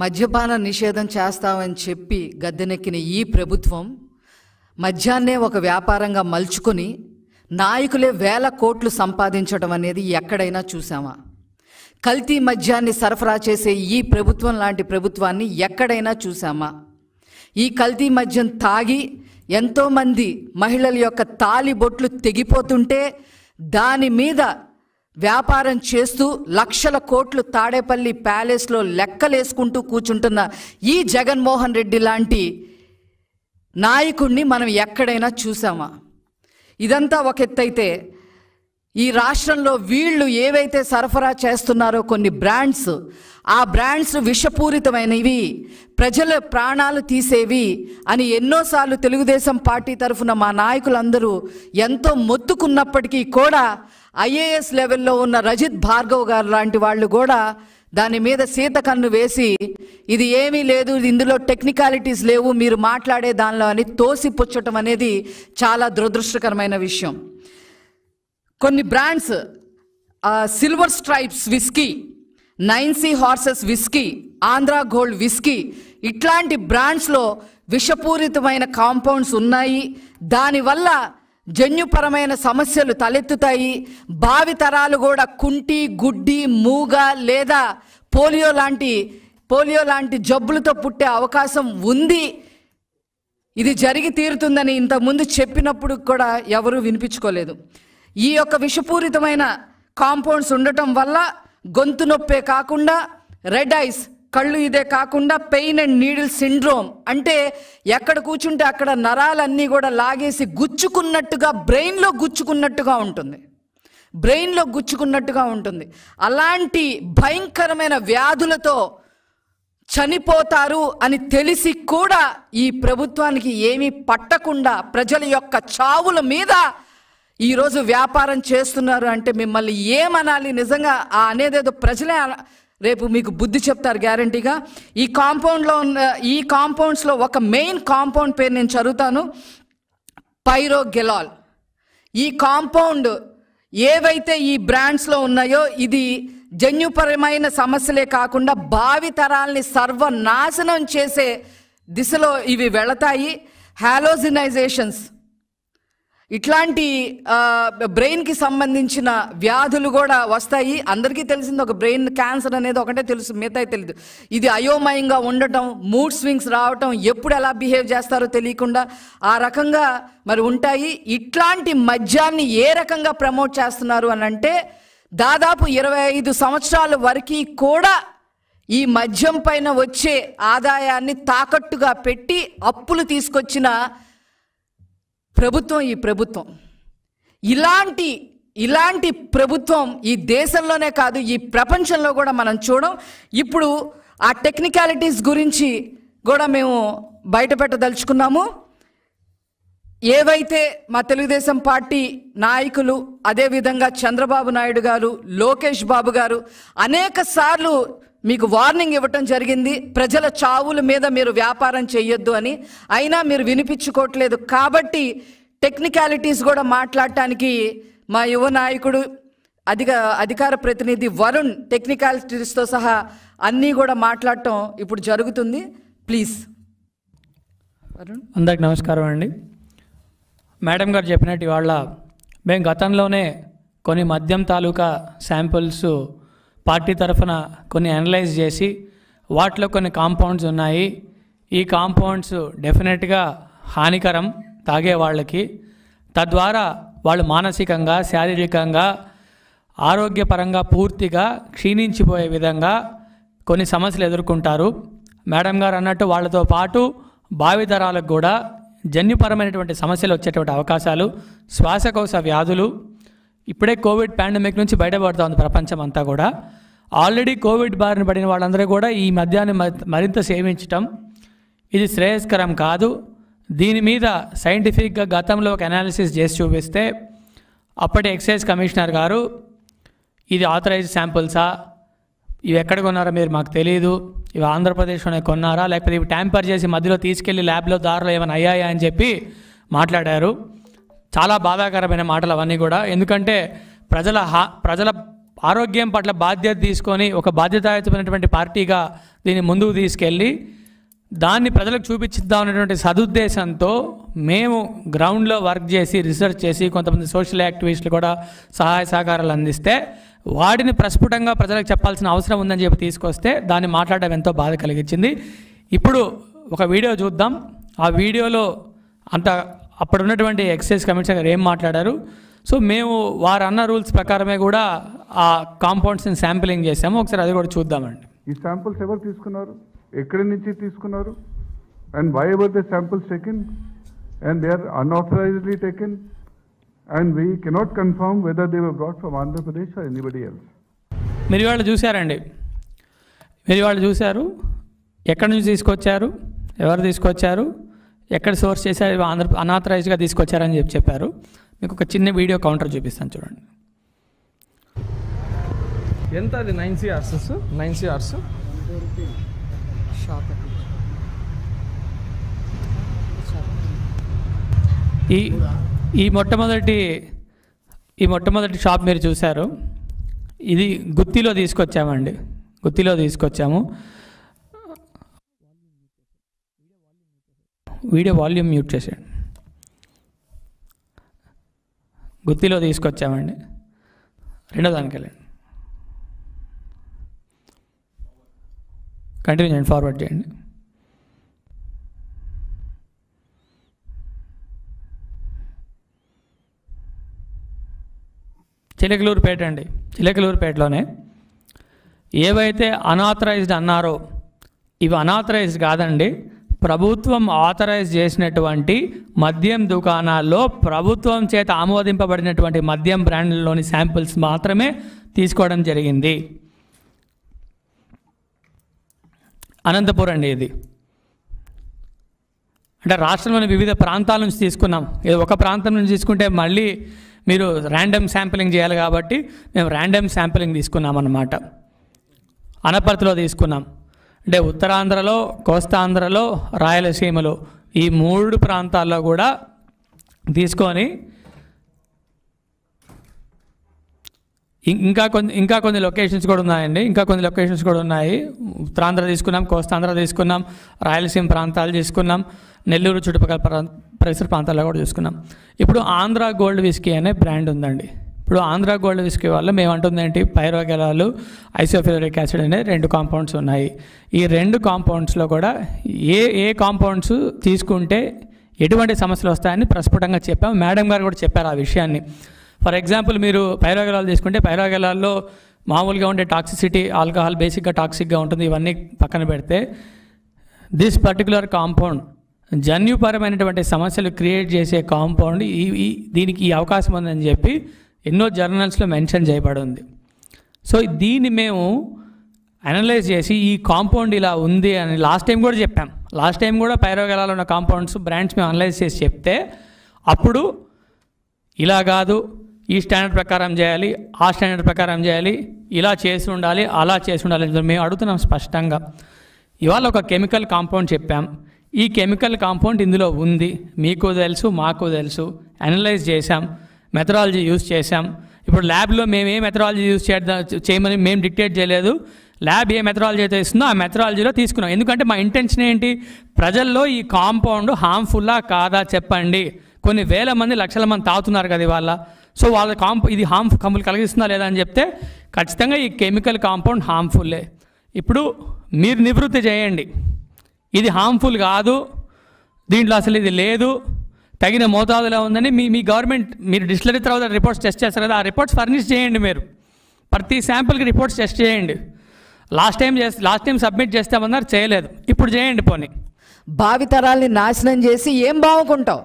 మద్యపాన నిషేధం చేస్తామని చెప్పి గద్దెనెక్కిన ఈ ప్రభుత్వం మద్యాన్నే ఒక వ్యాపారంగా మలుచుకొని నాయకులే వేల కోట్లు సంపాదించడం అనేది ఎక్కడైనా చూసామా కల్తీ మద్యాన్ని సరఫరా చేసే ఈ ప్రభుత్వం లాంటి ప్రభుత్వాన్ని ఎక్కడైనా చూసామా ఈ కల్తీ మద్యం తాగి ఎంతోమంది మహిళల యొక్క తాలి బొట్లు తెగిపోతుంటే దాని మీద వ్యాపారం చేస్తూ లక్షల కోట్లు తాడేపల్లి ప్యాలెస్లో లెక్కలేసుకుంటూ కూర్చుంటున్న ఈ జగన్మోహన్ రెడ్డి లాంటి నాయకుడిని మనం ఎక్కడైనా చూసామా ఇదంతా ఒక ఎత్తైతే ఈ రాష్ట్రంలో వీళ్ళు ఏవైతే సరఫరా చేస్తున్నారో కొన్ని బ్రాండ్స్ ఆ బ్రాండ్స్ విషపూరితమైనవి ప్రజల ప్రాణాలు తీసేవి అని ఎన్నోసార్లు తెలుగుదేశం పార్టీ తరఫున మా నాయకులందరూ ఎంతో మొత్తుకున్నప్పటికీ కూడా ఐఏఎస్ లెవెల్లో ఉన్న రజిత్ భార్గవ్ గారు లాంటి వాళ్ళు కూడా దాని మీద సీత కన్ను వేసి ఇది ఏమీ లేదు ఇందులో టెక్నికాలిటీస్ లేవు మీరు మాట్లాడే దానిలో అని తోసిపుచ్చటం అనేది చాలా దురదృష్టకరమైన విషయం కొన్ని brands silver stripes whisky nine C horses whisky Andhra gold whisky ఇట్లాంటి బ్రాండ్స్లో విషపూరితమైన కాంపౌండ్స్ ఉన్నాయి దానివల్ల జన్యుపరమైన సమస్యలు తలెత్తుతాయి భావితరాలు కూడా కుంటి గుడ్డి మూగ లేదా పోలియో లాంటి పోలియో లాంటి జబ్బులతో పుట్టే అవకాశం ఉంది ఇది జరిగి తీరుతుందని ఇంతకుముందు చెప్పినప్పుడు కూడా ఎవరూ వినిపించుకోలేదు ఈ యొక్క విషపూరితమైన కాంపౌండ్స్ ఉండటం వల్ల గొంతు నొప్పే కాకుండా రెడ్ ఐస్ కళ్ళు ఇదే కాకుండా పెయిన్ అండ్ నీడిల్ సిండ్రోమ్ అంటే ఎక్కడ కూర్చుంటే అక్కడ నరాలన్నీ కూడా లాగేసి గుచ్చుకున్నట్టుగా బ్రెయిన్లో గుచ్చుకున్నట్టుగా ఉంటుంది బ్రెయిన్లో గుచ్చుకున్నట్టుగా ఉంటుంది అలాంటి భయంకరమైన వ్యాధులతో చనిపోతారు అని తెలిసి కూడా ఈ ప్రభుత్వానికి ఏమీ పట్టకుండా ప్రజల యొక్క చావుల మీద ఈరోజు వ్యాపారం చేస్తున్నారు అంటే మిమ్మల్ని ఏమనాలి నిజంగా ఆ అనేదేదో ప్రజలే రేపు మీకు బుద్ధి చెప్తారు గ్యారంటీగా ఈ కాంపౌండ్లో ఉన్న ఈ కాంపౌండ్స్లో ఒక మెయిన్ కాంపౌండ్ పేరు నేను చదువుతాను పైరో గెలాల్ ఈ కాంపౌండ్ ఏవైతే ఈ బ్రాండ్స్లో ఉన్నాయో ఇది జన్యుపరమైన సమస్యలే కాకుండా భావితరాల్ని సర్వనాశనం చేసే దిశలో ఇవి వెళతాయి హ్యాలోజినైజేషన్స్ ఇట్లాంటి బ్రెయిన్కి సంబంధించిన వ్యాధులు కూడా వస్తాయి అందరికీ తెలిసింది ఒక బ్రెయిన్ క్యాన్సర్ అనేది ఒకటే తెలుసు మిగతా తెలియదు ఇది అయోమయంగా ఉండటం మూడ్ స్వింగ్స్ రావటం ఎప్పుడు ఎలా బిహేవ్ చేస్తారో తెలియకుండా ఆ రకంగా మరి ఉంటాయి ఇట్లాంటి మద్యాన్ని ఏ రకంగా ప్రమోట్ చేస్తున్నారు అని అంటే దాదాపు ఇరవై ఐదు సంవత్సరాల వరకు కూడా ఈ మద్యం పైన వచ్చే ఆదాయాన్ని తాకట్టుగా పెట్టి అప్పులు తీసుకొచ్చిన ప్రభుత్వం ఈ ప్రభుత్వం ఇలాంటి ఇలాంటి ప్రభుత్వం ఈ దేశంలోనే కాదు ఈ ప్రపంచంలో కూడా మనం చూడం ఇప్పుడు ఆ టెక్నికాలిటీస్ గురించి కూడా మేము బయట పెట్టదలుచుకున్నాము ఏవైతే మా తెలుగుదేశం పార్టీ నాయకులు అదేవిధంగా చంద్రబాబు నాయుడు గారు లోకేష్ బాబు గారు అనేక సార్లు మీకు వార్నింగ్ ఇవ్వటం జరిగింది ప్రజల చావుల మీద మీరు వ్యాపారం చేయొద్దు అని అయినా మీరు వినిపించుకోవట్లేదు కాబట్టి టెక్నికాలిటీస్ కూడా మాట్లాడటానికి మా యువ నాయకుడు అధిక అధికార ప్రతినిధి వరుణ్ టెక్నికాలిటీస్తో సహా అన్నీ కూడా మాట్లాడటం ఇప్పుడు జరుగుతుంది ప్లీజ్ వరుణ్ అందరికి నమస్కారం అండి మేడం గారు చెప్పినట్టు ఇవాళ మేము గతంలోనే కొన్ని మద్యం తాలూకా శాంపుల్స్ పార్టీ తరఫున కొన్ని అనలైజ్ చేసి వాటిలో కొన్ని కాంపౌండ్స్ ఉన్నాయి ఈ కాంపౌండ్స్ డెఫినెట్గా హానికరం తాగే వాళ్ళకి తద్వారా వాళ్ళు మానసికంగా శారీరకంగా ఆరోగ్యపరంగా పూర్తిగా క్షీణించిపోయే విధంగా కొన్ని సమస్యలు ఎదుర్కొంటారు మేడం గారు అన్నట్టు వాళ్ళతో పాటు భావితరాలకు కూడా జన్యుపరమైనటువంటి సమస్యలు వచ్చేటువంటి అవకాశాలు శ్వాసకోశ వ్యాధులు ఇప్పుడే కోవిడ్ పాండమిక్ నుంచి బయటపడుతూ ఉంది ప్రపంచం అంతా కూడా ఆల్రెడీ కోవిడ్ బారిన పడిన వాళ్ళందరూ కూడా ఈ మద్యాన్ని మరింత సేవించటం ఇది శ్రేయస్కరం కాదు దీని మీద సైంటిఫిక్గా గతంలో ఒక అనాలిసిస్ చేసి చూపిస్తే అప్పటి ఎక్సైజ్ కమిషనర్ గారు ఇది ఆథరైజ్డ్ శాంపుల్సా ఇవి ఎక్కడ కొన్నారో మీరు మాకు తెలియదు ఇవి ఆంధ్రప్రదేశ్లోనే కొన్నారా లేకపోతే ఇవి ట్యాంపర్ చేసి మధ్యలో తీసుకెళ్లి ల్యాబ్లో దారులు ఏమైనా అయ్యాయా అని చెప్పి మాట్లాడారు చాలా బాధాకరమైన మాటలు అవన్నీ కూడా ఎందుకంటే ప్రజల హా ప్రజల ఆరోగ్యం పట్ల బాధ్యత తీసుకొని ఒక బాధ్యతాయుతమైనటువంటి పార్టీగా దీన్ని ముందుకు తీసుకెళ్ళి దాన్ని ప్రజలకు చూపించిద్దాం అనేటువంటి సదుద్దేశంతో మేము గ్రౌండ్లో వర్క్ చేసి రీసెర్చ్ చేసి కొంతమంది సోషల్ యాక్టివిస్టులు కూడా సహాయ సహకారాలు అందిస్తే వాటిని ప్రస్ఫుటంగా ప్రజలకు చెప్పాల్సిన అవసరం ఉందని చెప్పి తీసుకొస్తే దాన్ని మాట్లాడడం ఎంతో బాధ కలిగించింది ఇప్పుడు ఒక వీడియో చూద్దాం ఆ వీడియోలో అంత అప్పుడు ఉన్నటువంటి ఎక్సైజ్ కమిషన్ గారు ఏం మాట్లాడారు సో మేము వారు అన్న రూల్స్ ప్రకారమే కూడా ఆ కాంపౌండ్స్ని శాంపిలింగ్ చేసాము ఒకసారి అది కూడా చూద్దామండి ఈ శాంపిల్స్ ఎవరు తీసుకున్నారు ఎక్కడి నుంచి తీసుకున్నారు and why ever the samples taken and they are unauthorisedly taken and we cannot confirm whether they were brought from Andhra Pradesh or anybody else మీరు వాళ్ళు చూశారండి మీరు వాళ్ళు చూశారు ఎక్కడి నుంచి తీసుకొచ్చారు ఎవరు తీసుకొచ్చారు ఎక్కడ సోర్స్ చేశారు ఆంధ్ర అనాథరైజ్డ్గా తీసుకొచ్చారని చెప్పి చెప్పారు మీకు ఒక చిన్న వీడియో కౌంటర్ చూపిస్తాను చూడండి ఎంత అది నైన్ సిఆర్స్ నైన్ సిఆర్స్ ఈ ఈ మొట్టమొదటి ఈ మొట్టమొదటి షాప్ మీరు చూశారు ఇది గుత్తిలో తీసుకొచ్చామండి గుత్తిలో తీసుకొచ్చాము వీడియో వాల్యూమ్ మ్యూట్ చేసేయండి గుత్తిలో తీసుకొచ్చామండి రెండో దానికి వెళ్ళండి కంటిన్యూ చేయండి ఫార్వర్డ్ చేయండి చిలకలూరుపేట అండి చిలకలూరుపేటలోనే ఏవైతే అనాథరైజ్డ్ అన్నారో ఇవి అనాథరైజ్డ్ కాదండి ప్రభుత్వం ఆథరైజ్ చేసినటువంటి మద్యం దుకాణాల్లో ప్రభుత్వం చేత ఆమోదింపబడినటువంటి మద్యం బ్రాండ్లలోని శాంపిల్స్ మాత్రమే తీసుకోవడం జరిగింది అనంతపురం అండి ఇది అంటే రాష్ట్రంలోని వివిధ ప్రాంతాల నుంచి తీసుకున్నాం ఇది ఒక ప్రాంతం నుంచి తీసుకుంటే మళ్ళీ మీరు ర్యాండమ్ శాంపిలింగ్ చేయాలి కాబట్టి మేము ర్యాండమ్ శాంపిలింగ్ తీసుకున్నాం అనమాట అనపర్తిలో తీసుకున్నాం అంటే ఉత్తరాంధ్రలో కోస్తాంధ్రలో రాయలసీమలో ఈ మూడు ప్రాంతాల్లో కూడా తీసుకొని ఇంకా కొన్ని ఇంకా కొన్ని లొకేషన్స్ కూడా ఉన్నాయండి ఇంకా కొన్ని లొకేషన్స్ కూడా ఉన్నాయి ఉత్తరాంధ్ర తీసుకున్నాం కోస్తాంధ్ర తీసుకున్నాం రాయలసీమ ప్రాంతాలు తీసుకున్నాం నెల్లూరు చుట్టుపక్కల పరిసర ప్రాంతాల్లో కూడా చూసుకున్నాం ఇప్పుడు ఆంధ్ర గోల్డ్ విస్కీ అనే బ్రాండ్ ఉందండి ఇప్పుడు ఆంధ్ర గోల్డ్ విస్కీ వల్ల మేము అంటుంది ఏంటి పైరోగెలాలు ఐసోఫిలోరిక్ యాసిడ్ అనే రెండు కాంపౌండ్స్ ఉన్నాయి ఈ రెండు కాంపౌండ్స్లో కూడా ఏ ఏ కాంపౌండ్స్ తీసుకుంటే ఎటువంటి సమస్యలు వస్తాయని ప్రస్ఫుటంగా చెప్పాం మేడం గారు కూడా చెప్పారు ఆ విషయాన్ని ఫర్ ఎగ్జాంపుల్ మీరు పైరోగెలాలు తీసుకుంటే పైరోగెలాల్లో మామూలుగా ఉండే టాక్సిసిటీ ఆల్కహాల్ బేసిక్గా టాక్సిక్గా ఉంటుంది ఇవన్నీ పక్కన పెడితే దిస్ పర్టికులర్ కాంపౌండ్ జన్యుపరమైనటువంటి సమస్యలు క్రియేట్ చేసే కాంపౌండ్ ఈ దీనికి ఈ అవకాశం ఉందని చెప్పి ఎన్నో జర్నల్స్లో మెన్షన్ చేయబడి ఉంది సో దీన్ని మేము అనలైజ్ చేసి ఈ కాంపౌండ్ ఇలా ఉంది అని లాస్ట్ టైం కూడా చెప్పాం లాస్ట్ టైం కూడా పైరోగలాలు ఉన్న కాంపౌండ్స్ బ్రాండ్స్ మేము అనలైజ్ చేసి చెప్తే అప్పుడు ఇలా కాదు ఈ స్టాండర్డ్ ప్రకారం చేయాలి ఆ స్టాండర్డ్ ప్రకారం చేయాలి ఇలా చేసి ఉండాలి అలా చేసి ఉండాలి మేము అడుగుతున్నాం స్పష్టంగా ఇవాళ ఒక కెమికల్ కాంపౌండ్ చెప్పాం ఈ కెమికల్ కాంపౌండ్ ఇందులో ఉంది మీకు తెలుసు మాకు తెలుసు అనలైజ్ చేశాం మెథడాలజీ యూజ్ చేశాం ఇప్పుడు ల్యాబ్లో మేము ఏ మెథడాలజీ యూజ్ చేద్దాం చేయమని మేము డిక్టేట్ చేయలేదు ల్యాబ్ ఏ మెథడాలజీ అయితే ఇస్తుందో ఆ మెథడాలజీలో తీసుకున్నాం ఎందుకంటే మా ఇంటెన్షన్ ఏంటి ప్రజల్లో ఈ కాంపౌండ్ హార్మ్ఫుల్లా కాదా చెప్పండి కొన్ని వేల మంది లక్షల మంది తాగుతున్నారు కదా ఇవాళ సో వాళ్ళ కాంప్ ఇది హార్మ్ కంపులు కలిగిస్తుందా లేదా అని చెప్తే ఖచ్చితంగా ఈ కెమికల్ కాంపౌండ్ హార్మ్ఫుల్లే ఇప్పుడు మీరు నివృత్తి చేయండి ఇది హార్మ్ఫుల్ కాదు దీంట్లో అసలు ఇది లేదు తగిన మోతాదులో ఉందని మీ మీ గవర్నమెంట్ మీరు డిస్టిలరీ తర్వాత రిపోర్ట్స్ టెస్ట్ చేస్తారు కదా ఆ రిపోర్ట్స్ ఫర్నిష్ చేయండి మీరు ప్రతి శాంపుల్కి రిపోర్ట్స్ టెస్ట్ చేయండి లాస్ట్ టైం చేస్తే లాస్ట్ టైం సబ్మిట్ చేస్తామన్నారు చేయలేదు ఇప్పుడు చేయండి పోనీ భావితరాల్ని నాశనం చేసి ఏం బాగుకుంటావు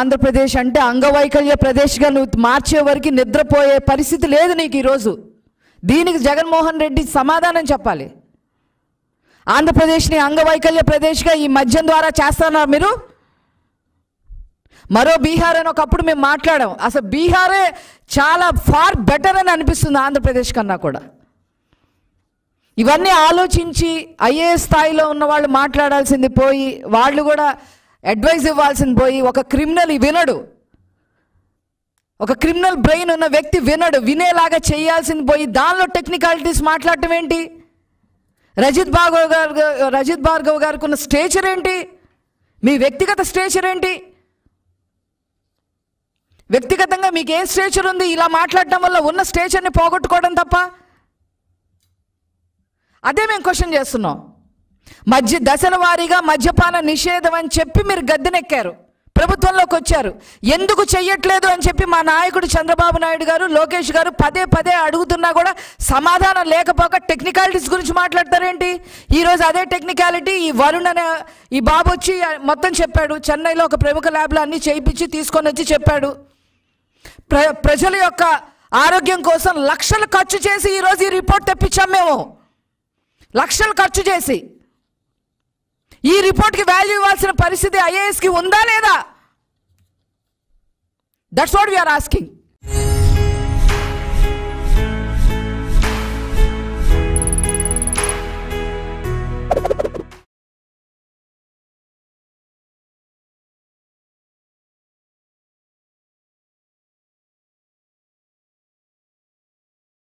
ఆంధ్రప్రదేశ్ అంటే అంగవైకల్య ప్రదేశ్గా నువ్వు మార్చే వరకు నిద్రపోయే పరిస్థితి లేదు నీకు ఈరోజు దీనికి జగన్మోహన్ రెడ్డి సమాధానం చెప్పాలి ఆంధ్రప్రదేశ్ని అంగవైకల్య ప్రదేశ్గా ఈ మద్యం ద్వారా చేస్తున్నారు మీరు మరో బీహార్ అని ఒకప్పుడు మేము మాట్లాడాం అసలు బీహారే చాలా ఫార్ బెటర్ అని అనిపిస్తుంది ఆంధ్రప్రదేశ్ కన్నా కూడా ఇవన్నీ ఆలోచించి ఐఏఎస్ స్థాయిలో ఉన్న వాళ్ళు మాట్లాడాల్సింది పోయి వాళ్ళు కూడా అడ్వైజ్ ఇవ్వాల్సింది పోయి ఒక క్రిమినల్ వినడు ఒక క్రిమినల్ బ్రెయిన్ ఉన్న వ్యక్తి వినడు వినేలాగా చేయాల్సింది పోయి దానిలో టెక్నికాలిటీస్ మాట్లాడటం ఏంటి రజిత్ భార్గవ్ గారు రజిత్ భార్గవ్ గారికి ఉన్న స్టేచర్ ఏంటి మీ వ్యక్తిగత స్టేచర్ ఏంటి వ్యక్తిగతంగా మీకు ఏం స్టేచర్ ఉంది ఇలా మాట్లాడటం వల్ల ఉన్న స్టేచర్ని పోగొట్టుకోవడం తప్ప అదే మేము క్వశ్చన్ చేస్తున్నాం మధ్య దశల వారీగా మద్యపాన నిషేధం అని చెప్పి మీరు గద్దెనెక్కారు ప్రభుత్వంలోకి వచ్చారు ఎందుకు చెయ్యట్లేదు అని చెప్పి మా నాయకుడు చంద్రబాబు నాయుడు గారు లోకేష్ గారు పదే పదే అడుగుతున్నా కూడా సమాధానం లేకపోక టెక్నికాలిటీస్ గురించి మాట్లాడతారేంటి ఈరోజు అదే టెక్నికాలిటీ ఈ వరుణ్ అనే ఈ బాబు వచ్చి మొత్తం చెప్పాడు చెన్నైలో ఒక ప్రముఖ ల్యాబ్లో అన్నీ చేయించి తీసుకొని వచ్చి చెప్పాడు ప్ర ప్రజల యొక్క ఆరోగ్యం కోసం లక్షలు ఖర్చు చేసి ఈరోజు ఈ రిపోర్ట్ తెప్పించాం మేము లక్షలు ఖర్చు చేసి ఈ రిపోర్ట్కి వాల్యూ ఇవ్వాల్సిన పరిస్థితి ఐఏఎస్కి ఉందా లేదా That's what we are asking.